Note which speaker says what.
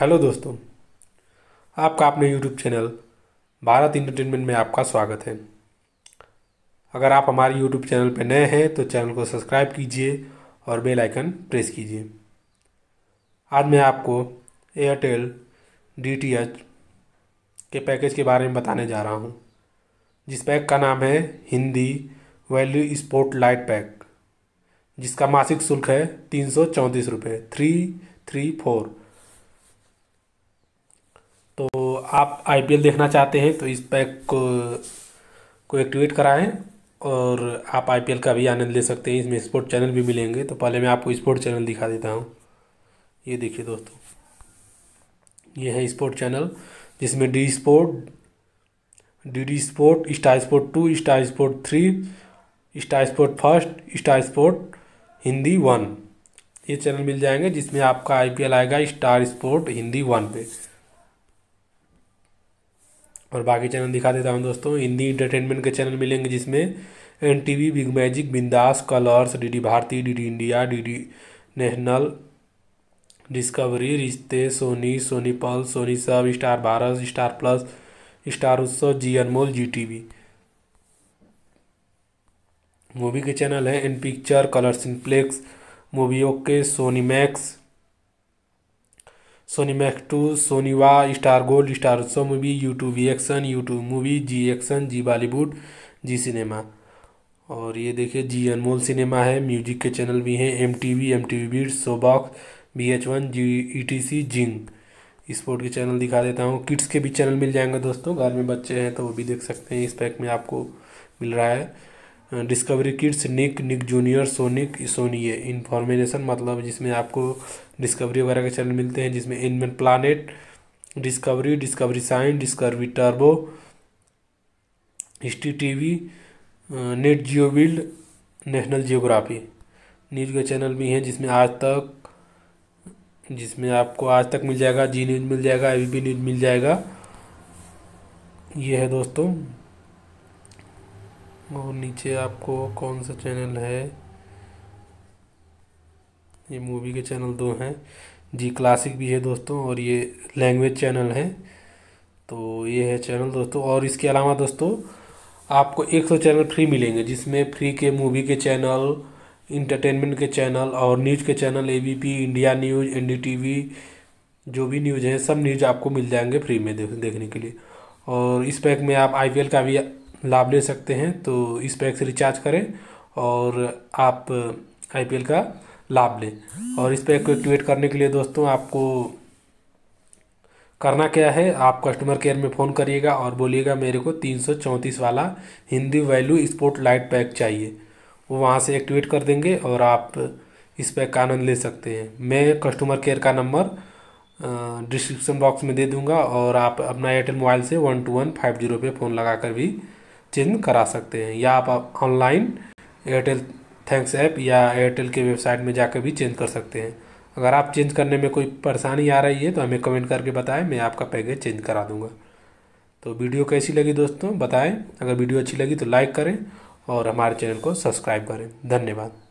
Speaker 1: hello दोस्तों आपका अपने यूट्यूब चैनल भारत इंटरटेनमेंट में आपका स्वागत है अगर आप हमारे यूट्यूब चैनल पर नए हैं तो चैनल को सब्सक्राइब कीजिए और बेल आइकन प्रेस कीजिए आज मैं आपको एयरटेल डीटीएच के पैकेज के बारे में बताने जा रहा हूँ जिस पैक का नाम है Hindi value sport light pack जिसका मासिक शुल्क है तीन सौ चौंतीस रुपये थ्री थ्री फोर तो आप आईपीएल देखना चाहते हैं तो इस पैक को को एक्टिवेट कराएं और आप आईपीएल का भी आनंद ले सकते हैं इसमें स्पोर्ट चैनल भी मिलेंगे तो पहले मैं आपको स्पोर्ट चैनल दिखा देता हूँ ये देखिए दोस्तों ये है स्पोर्ट चैनल जिसमें D sport D D sport star sport two star sport three star sport first star sport Hindi one ये चैनल मिल जाएंगे जिसमें आपका आईपीएल आएगा स्टार स्पोर्ट हिंदी वन पे और बाकी चैनल दिखा देता हूँ दोस्तों हिंदी इंटरटेनमेंट के चैनल मिलेंगे जिसमें N T V big magic Bindass colors D D Bharati D D India D D national discovery Rishtey Sony Sony Pal Sony SAB star Bharat star plus star Utsav Zee Anmol Zee T V movie के चैनल हैं N picture colors Cineplex movie okay Sony Max Sony Max two Sony Wah star gold star Utsav movie UTV action UTV movie Zee action Zee Bollywood Zee cinema और ये देखिए Zee Anmol cinema है music के channel भी हैं M T V M T V beat सोबॉक्स B H one Zee E T C Zing sport के channel दिखा देता हूँ किड्स के भी चैनल मिल जाएंगे दोस्तों घर में बच्चे हैं तो वो भी देख सकते हैं इस पैक में आपको मिल रहा है discovery kids Nick Nick junior Sonic Sony Yay information मतलब जिसमें आपको डिस्कवरी वगैरह के चैनल मिलते हैं जिसमें इनमें planet discovery discovery science discovery turbo history TV Nat Geo wild national geography news के चैनल भी हैं जिसमें आज तक जिसमें आपको आज तक मिल जाएगा जी न्यूज़ मिल जाएगा ए बी न्यूज़ मिल जाएगा ये है दोस्तों और नीचे आपको कौन सा चैनल है ये मूवी के चैनल दो हैं जी क्लासिक भी है दोस्तों और ये लैंग्वेज चैनल है तो ये है चैनल दोस्तों और इसके अलावा दोस्तों आपको 100 चैनल फ्री मिलेंगे जिसमें फ्री के मूवी के चैनल इंटरटेनमेंट के चैनल और न्यूज़ के channel A India news N जो भी न्यूज़ है सब न्यूज़ आपको मिल जाएंगे फ्री में देखने के लिए और इस पैक में आप आईपीएल का भी लाभ ले सकते हैं तो इस पैक से रिचार्ज करें और आप आईपीएल का लाभ लें और इस पैक को एक्टिवेट करने के लिए दोस्तों आपको करना क्या है आप कस्टमर केयर में फ़ोन करिएगा और बोलिएगा मेरे को तीन सौ चौंतीस वाला Hindi value sport light pack चाहिए वो वहाँ से एक्टिवेट कर देंगे और आप इस पैक का आनंद ले सकते हैं मैं कस्टमर केयर का नंबर डिस्क्रिप्शन बॉक्स में दे दूंगा और आप अपना एयरटेल मोबाइल से one two one five zero पर फ़ोन लगा कर भी चेंज करा सकते हैं या आप ऑनलाइन एयरटेल थैंक्स ऐप या एयरटेल के वेबसाइट में जाकर भी चेंज कर सकते हैं अगर आप चेंज करने में कोई परेशानी आ रही है तो हमें कमेंट करके बताएं मैं आपका पैकेज चेंज करा दूंगा तो वीडियो कैसी लगी दोस्तों बताएं अगर वीडियो अच्छी लगी तो लाइक करें और हमारे चैनल को सब्सक्राइब करें धन्यवाद